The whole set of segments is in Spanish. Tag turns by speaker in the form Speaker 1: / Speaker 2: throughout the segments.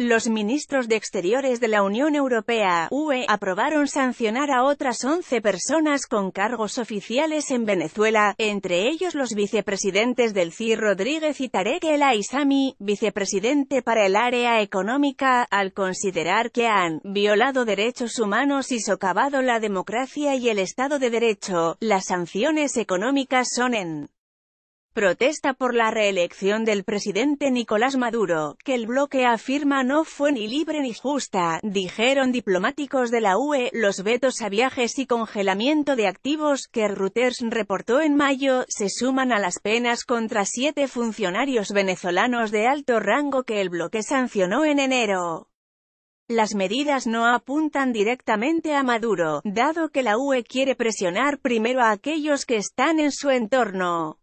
Speaker 1: Los ministros de Exteriores de la Unión Europea, UE, aprobaron sancionar a otras 11 personas con cargos oficiales en Venezuela, entre ellos los vicepresidentes del CIR Rodríguez y Tarek El Aissami, vicepresidente para el área económica, al considerar que han violado derechos humanos y socavado la democracia y el Estado de Derecho. Las sanciones económicas son en protesta por la reelección del presidente Nicolás Maduro, que el bloque afirma no fue ni libre ni justa, dijeron diplomáticos de la UE, los vetos a viajes y congelamiento de activos que Reuters reportó en mayo, se suman a las penas contra siete funcionarios venezolanos de alto rango que el bloque sancionó en enero. Las medidas no apuntan directamente a Maduro, dado que la UE quiere presionar primero a aquellos que están en su entorno.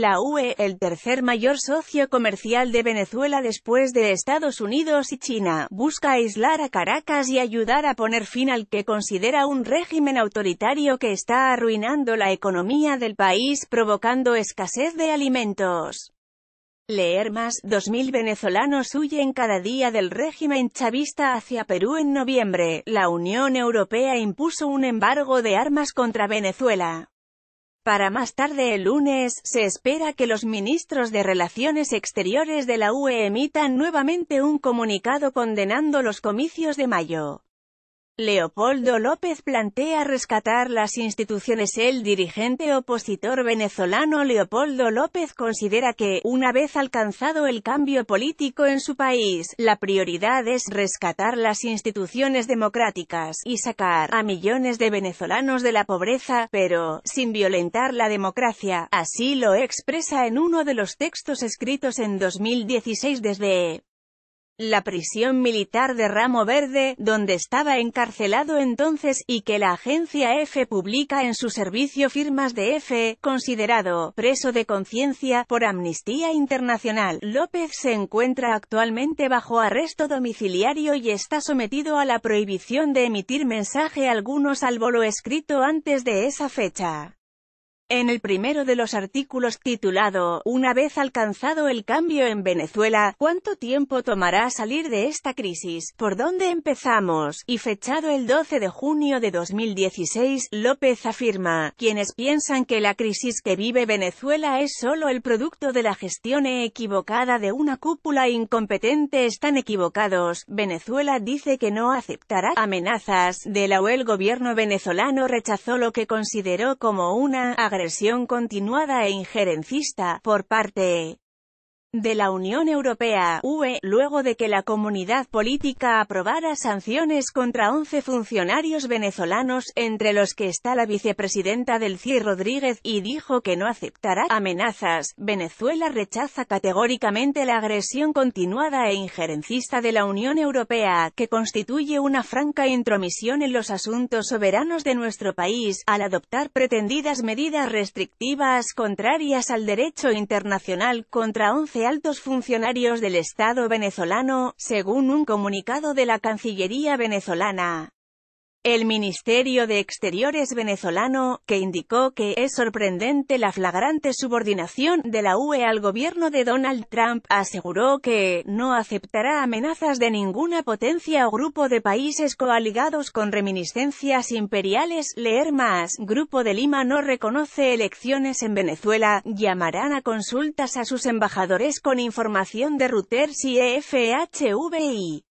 Speaker 1: La UE, el tercer mayor socio comercial de Venezuela después de Estados Unidos y China, busca aislar a Caracas y ayudar a poner fin al que considera un régimen autoritario que está arruinando la economía del país provocando escasez de alimentos. Leer más, 2.000 venezolanos huyen cada día del régimen chavista hacia Perú en noviembre. La Unión Europea impuso un embargo de armas contra Venezuela. Para más tarde el lunes, se espera que los ministros de Relaciones Exteriores de la UE emitan nuevamente un comunicado condenando los comicios de mayo. Leopoldo López plantea rescatar las instituciones. El dirigente opositor venezolano Leopoldo López considera que, una vez alcanzado el cambio político en su país, la prioridad es rescatar las instituciones democráticas y sacar a millones de venezolanos de la pobreza, pero, sin violentar la democracia. Así lo expresa en uno de los textos escritos en 2016 desde la prisión militar de Ramo Verde, donde estaba encarcelado entonces, y que la agencia F publica en su servicio firmas de F, considerado preso de conciencia por Amnistía Internacional. López se encuentra actualmente bajo arresto domiciliario y está sometido a la prohibición de emitir mensaje alguno salvo lo escrito antes de esa fecha. En el primero de los artículos titulado, Una vez alcanzado el cambio en Venezuela, ¿cuánto tiempo tomará salir de esta crisis? ¿Por dónde empezamos? Y fechado el 12 de junio de 2016, López afirma, quienes piensan que la crisis que vive Venezuela es solo el producto de la gestión equivocada de una cúpula incompetente están equivocados. Venezuela dice que no aceptará amenazas de la o el gobierno venezolano rechazó lo que consideró como una agresión continuada e injerencista, por parte de la Unión Europea, UE, luego de que la comunidad política aprobara sanciones contra 11 funcionarios venezolanos, entre los que está la vicepresidenta del CIE Rodríguez, y dijo que no aceptará amenazas. Venezuela rechaza categóricamente la agresión continuada e injerencista de la Unión Europea, que constituye una franca intromisión en los asuntos soberanos de nuestro país, al adoptar pretendidas medidas restrictivas contrarias al derecho internacional contra 11 altos funcionarios del Estado venezolano, según un comunicado de la Cancillería venezolana. El Ministerio de Exteriores venezolano, que indicó que es sorprendente la flagrante subordinación de la UE al gobierno de Donald Trump, aseguró que no aceptará amenazas de ninguna potencia o grupo de países coaligados con reminiscencias imperiales. Leer más, Grupo de Lima no reconoce elecciones en Venezuela, llamarán a consultas a sus embajadores con información de Reuters y EFHVI.